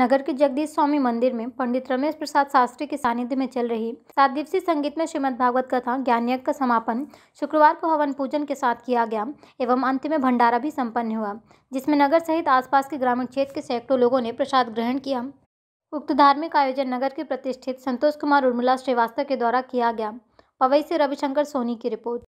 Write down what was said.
नगर के जगदीश स्वामी मंदिर में पंडित रमेश प्रसाद शास्त्री के सानिध्य में चल रही सात दिवसीय संगीत में श्रीमद भागवत कथा यज्ञ का समापन शुक्रवार को हवन पूजन के साथ किया गया एवं अंत में भंडारा भी संपन्न हुआ जिसमें नगर सहित आसपास के ग्रामीण क्षेत्र के सैकड़ों लोगों ने प्रसाद ग्रहण किया उक्त धार्मिक आयोजन नगर के प्रतिष्ठित संतोष कुमार उर्मिला श्रीवास्तव के द्वारा किया गया पवई से रविशंकर सोनी की रिपोर्ट